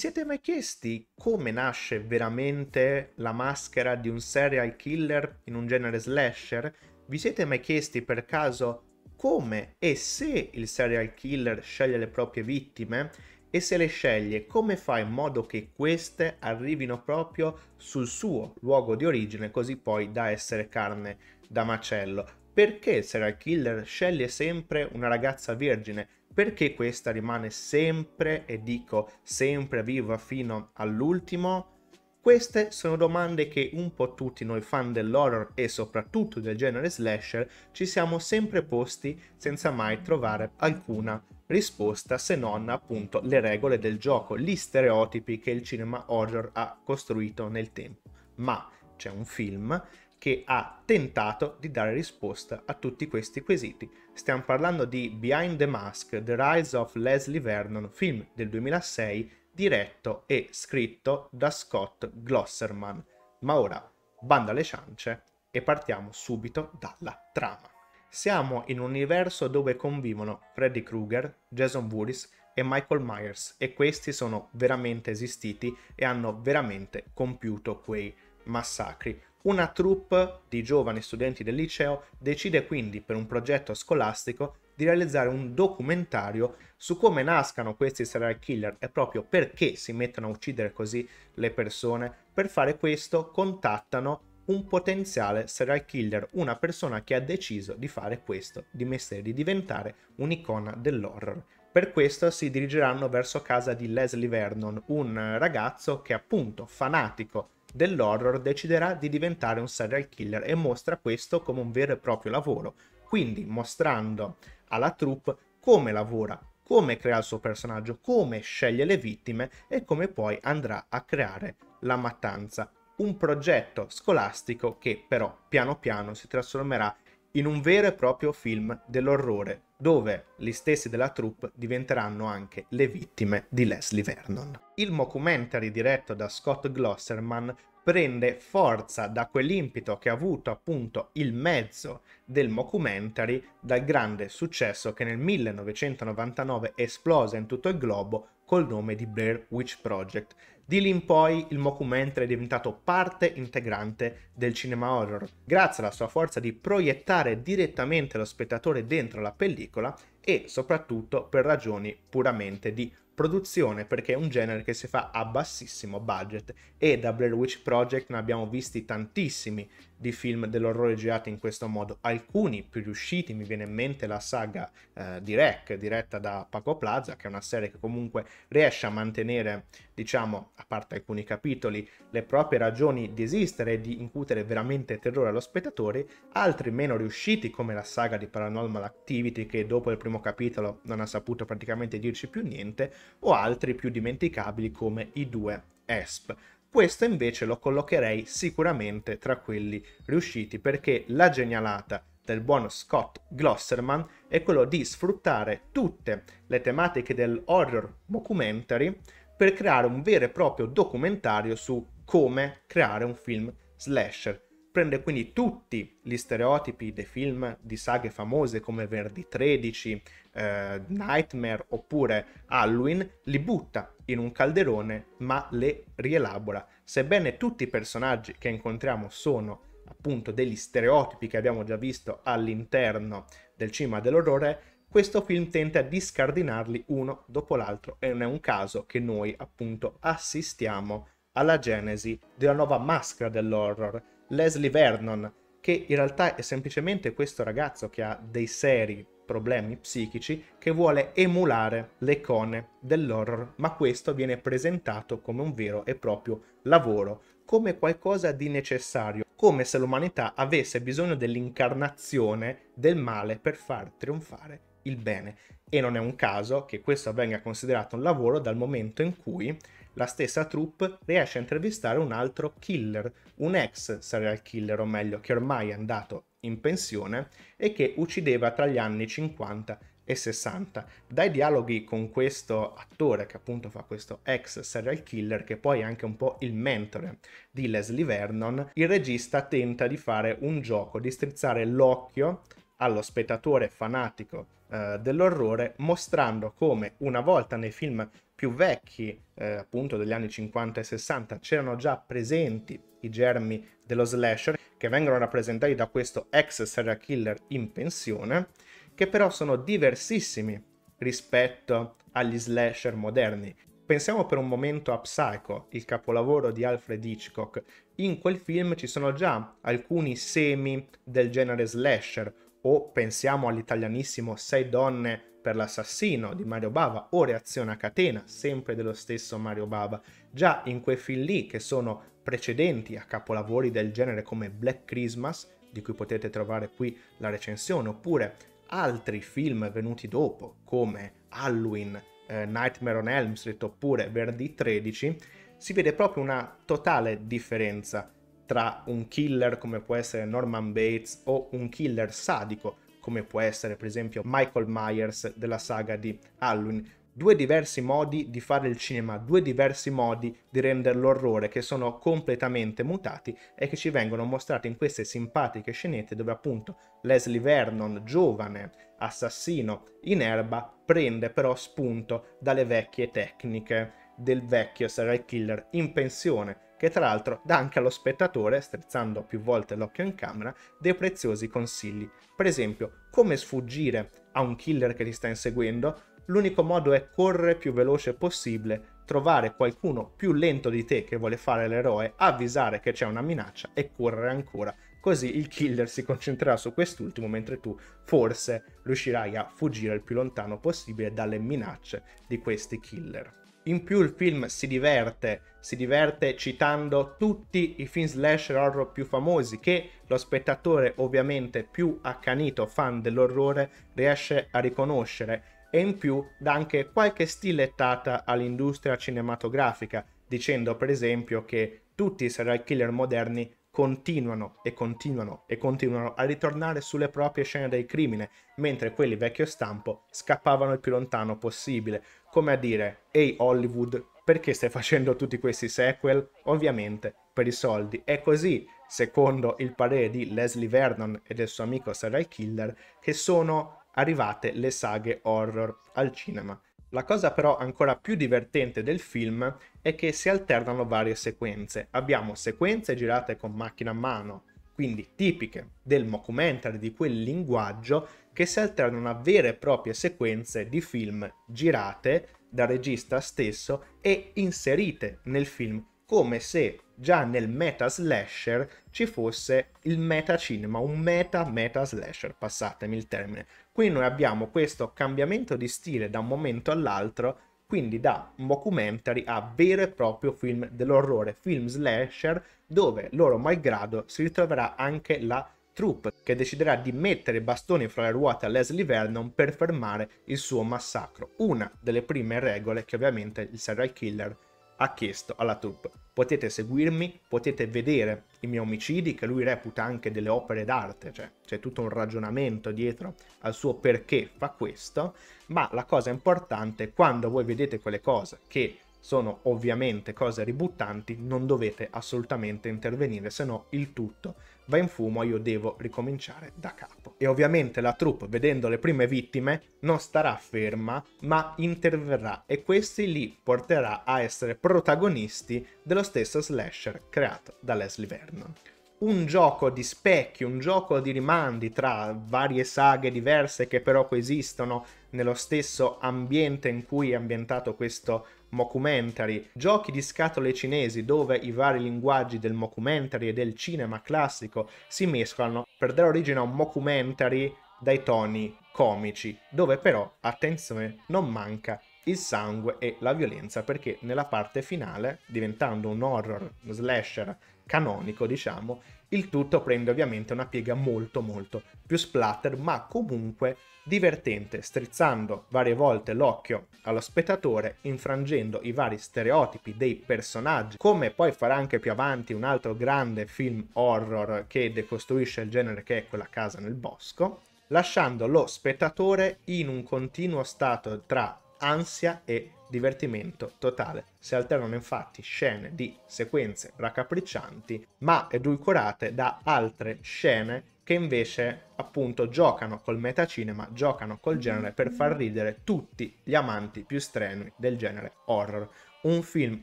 siete mai chiesti come nasce veramente la maschera di un serial killer in un genere slasher? Vi siete mai chiesti per caso come e se il serial killer sceglie le proprie vittime? E se le sceglie, come fa in modo che queste arrivino proprio sul suo luogo di origine, così poi da essere carne da macello? Perché il serial killer sceglie sempre una ragazza vergine? perché questa rimane sempre, e dico sempre viva fino all'ultimo? Queste sono domande che un po' tutti noi fan dell'horror e soprattutto del genere slasher ci siamo sempre posti senza mai trovare alcuna risposta se non appunto le regole del gioco, gli stereotipi che il cinema horror ha costruito nel tempo. Ma c'è un film che ha tentato di dare risposta a tutti questi quesiti. Stiamo parlando di Behind the Mask, The Rise of Leslie Vernon, film del 2006 diretto e scritto da Scott Glosserman. Ma ora, banda alle ciance e partiamo subito dalla trama. Siamo in un universo dove convivono Freddy Krueger, Jason Voorhees e Michael Myers e questi sono veramente esistiti e hanno veramente compiuto quei massacri. Una troupe di giovani studenti del liceo decide quindi per un progetto scolastico di realizzare un documentario su come nascano questi serial killer e proprio perché si mettono a uccidere così le persone. Per fare questo contattano un potenziale serial killer, una persona che ha deciso di fare questo di mestiere, di diventare un'icona dell'horror. Per questo si dirigeranno verso casa di Leslie Vernon, un ragazzo che è appunto fanatico dell'horror deciderà di diventare un serial killer e mostra questo come un vero e proprio lavoro, quindi mostrando alla troupe come lavora, come crea il suo personaggio, come sceglie le vittime e come poi andrà a creare la mattanza. Un progetto scolastico che però piano piano si trasformerà in un vero e proprio film dell'orrore, dove gli stessi della troupe diventeranno anche le vittime di Leslie Vernon. Il mockumentary diretto da Scott Glosserman prende forza da quell'impito che ha avuto appunto il mezzo del mockumentary dal grande successo che nel 1999 esplose in tutto il globo col nome di Blair Witch Project. Di lì in poi il mockumentary è diventato parte integrante del cinema horror, grazie alla sua forza di proiettare direttamente lo spettatore dentro la pellicola e soprattutto per ragioni puramente di produzione perché è un genere che si fa a bassissimo budget e da Blair Witch Project ne abbiamo visti tantissimi di film dell'orrore girati in questo modo, alcuni più riusciti, mi viene in mente la saga eh, di Rec diretta da Paco Plaza, che è una serie che comunque riesce a mantenere diciamo, a parte alcuni capitoli, le proprie ragioni di esistere e di incutere veramente terrore allo spettatore, altri meno riusciti come la saga di Paranormal Activity che dopo il primo capitolo non ha saputo praticamente dirci più niente, o altri più dimenticabili come i due ESP. Questo invece lo collocherei sicuramente tra quelli riusciti perché la genialata del buon Scott Glosserman è quello di sfruttare tutte le tematiche dell'horror documentary per creare un vero e proprio documentario su come creare un film slasher. Prende quindi tutti gli stereotipi dei film di saghe famose come Verdi 13, eh, Nightmare oppure Halloween, li butta in un calderone ma le rielabora. Sebbene tutti i personaggi che incontriamo sono appunto degli stereotipi che abbiamo già visto all'interno del cinema dell'orrore, questo film tenta di scardinarli uno dopo l'altro e non è un caso che noi appunto assistiamo alla genesi della nuova maschera dell'horror, Leslie Vernon, che in realtà è semplicemente questo ragazzo che ha dei seri problemi psichici che vuole emulare le icone dell'horror, ma questo viene presentato come un vero e proprio lavoro, come qualcosa di necessario, come se l'umanità avesse bisogno dell'incarnazione del male per far trionfare il bene e non è un caso che questo venga considerato un lavoro dal momento in cui la stessa troupe riesce a intervistare un altro killer, un ex serial killer o meglio che ormai è andato in pensione e che uccideva tra gli anni 50 e 60. Dai dialoghi con questo attore che appunto fa questo ex serial killer che poi è anche un po' il mentore di Leslie Vernon, il regista tenta di fare un gioco, di strizzare l'occhio allo spettatore fanatico eh, dell'orrore, mostrando come una volta nei film più vecchi, eh, appunto degli anni 50 e 60, c'erano già presenti i germi dello slasher, che vengono rappresentati da questo ex serial killer in pensione, che però sono diversissimi rispetto agli slasher moderni. Pensiamo per un momento a Psycho, il capolavoro di Alfred Hitchcock. In quel film ci sono già alcuni semi del genere slasher, o pensiamo all'italianissimo Sei donne per l'assassino di Mario Bava o Reazione a catena, sempre dello stesso Mario Bava. Già in quei film lì, che sono precedenti a capolavori del genere come Black Christmas, di cui potete trovare qui la recensione, oppure altri film venuti dopo, come Halloween, eh, Nightmare on Elm Street oppure Verdi 13, si vede proprio una totale differenza tra un killer come può essere Norman Bates o un killer sadico come può essere per esempio Michael Myers della saga di Halloween. Due diversi modi di fare il cinema, due diversi modi di rendere l'orrore che sono completamente mutati e che ci vengono mostrati in queste simpatiche scenette dove appunto Leslie Vernon, giovane assassino in erba, prende però spunto dalle vecchie tecniche del vecchio serial killer in pensione che tra l'altro dà anche allo spettatore, strizzando più volte l'occhio in camera, dei preziosi consigli. Per esempio, come sfuggire a un killer che ti sta inseguendo? L'unico modo è correre più veloce possibile, trovare qualcuno più lento di te che vuole fare l'eroe, avvisare che c'è una minaccia e correre ancora. Così il killer si concentrerà su quest'ultimo mentre tu forse riuscirai a fuggire il più lontano possibile dalle minacce di questi killer. In più il film si diverte, si diverte citando tutti i film slasher horror più famosi che lo spettatore ovviamente più accanito fan dell'orrore riesce a riconoscere e in più dà anche qualche stilettata all'industria cinematografica dicendo per esempio che tutti i serial killer moderni continuano e continuano e continuano a ritornare sulle proprie scene del crimine, mentre quelli vecchio stampo scappavano il più lontano possibile come a dire, ehi Hollywood, perché stai facendo tutti questi sequel? Ovviamente per i soldi. È così, secondo il parere di Leslie Vernon e del suo amico Sarai Killer, che sono arrivate le saghe horror al cinema. La cosa però ancora più divertente del film è che si alternano varie sequenze. Abbiamo sequenze girate con macchina a mano, quindi tipiche del mockumentary di quel linguaggio che si alternano a vere e proprie sequenze di film girate dal regista stesso e inserite nel film, come se già nel meta slasher ci fosse il meta cinema, un meta meta slasher, passatemi il termine. Qui noi abbiamo questo cambiamento di stile da un momento all'altro quindi da un documentary a vero e proprio film dell'orrore, film slasher, dove loro malgrado si ritroverà anche la troupe che deciderà di mettere i bastoni fra le ruote a Leslie Vernon per fermare il suo massacro, una delle prime regole che ovviamente il serial killer ha chiesto alla troupe potete seguirmi, potete vedere i miei omicidi che lui reputa anche delle opere d'arte, cioè c'è tutto un ragionamento dietro al suo perché fa questo, ma la cosa importante è quando voi vedete quelle cose che sono ovviamente cose ributtanti, non dovete assolutamente intervenire, se no il tutto va in fumo, e io devo ricominciare da capo. E ovviamente la troupe, vedendo le prime vittime, non starà ferma, ma interverrà e questi li porterà a essere protagonisti dello stesso slasher creato da Leslie Vernon un gioco di specchi, un gioco di rimandi tra varie saghe diverse che però coesistono nello stesso ambiente in cui è ambientato questo mockumentary, giochi di scatole cinesi dove i vari linguaggi del mockumentary e del cinema classico si mescolano per dare origine a un mockumentary dai toni comici, dove però, attenzione, non manca il sangue e la violenza perché nella parte finale, diventando un horror slasher canonico, diciamo, il tutto prende ovviamente una piega molto molto più splatter, ma comunque divertente, strizzando varie volte l'occhio allo spettatore, infrangendo i vari stereotipi dei personaggi, come poi farà anche più avanti un altro grande film horror che decostruisce il genere che è quella casa nel bosco, lasciando lo spettatore in un continuo stato tra ansia e divertimento totale. Si alternano infatti scene di sequenze raccapriccianti ma edulcorate da altre scene che invece appunto giocano col metacinema, giocano col genere per far ridere tutti gli amanti più strenui del genere horror. Un film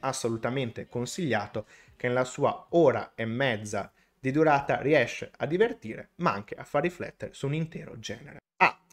assolutamente consigliato che nella sua ora e mezza di durata riesce a divertire ma anche a far riflettere su un intero genere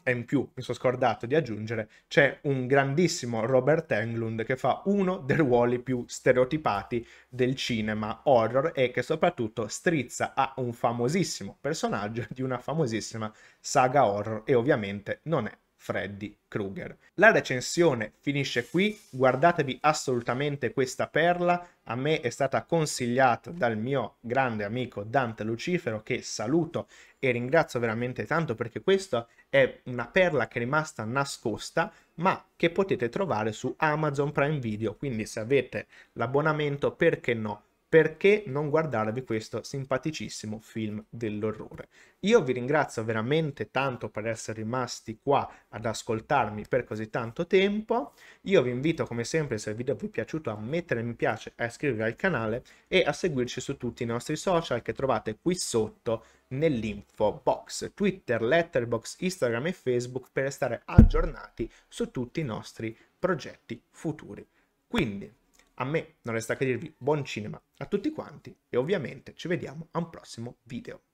e in più mi sono scordato di aggiungere, c'è un grandissimo Robert Englund che fa uno dei ruoli più stereotipati del cinema horror e che soprattutto strizza a un famosissimo personaggio di una famosissima saga horror e ovviamente non è Freddy Krueger. La recensione finisce qui, guardatevi assolutamente questa perla, a me è stata consigliata dal mio grande amico Dante Lucifero che saluto e ringrazio veramente tanto perché questa è una perla che è rimasta nascosta ma che potete trovare su Amazon Prime Video, quindi se avete l'abbonamento perché no perché non guardarvi questo simpaticissimo film dell'orrore. Io vi ringrazio veramente tanto per essere rimasti qua ad ascoltarmi per così tanto tempo, io vi invito come sempre se il video vi è piaciuto a mettere mi piace, a iscrivervi al canale e a seguirci su tutti i nostri social che trovate qui sotto nell'info box, Twitter, Letterboxd, Instagram e Facebook per restare aggiornati su tutti i nostri progetti futuri. Quindi a me non resta che dirvi buon cinema a tutti quanti e ovviamente ci vediamo a un prossimo video.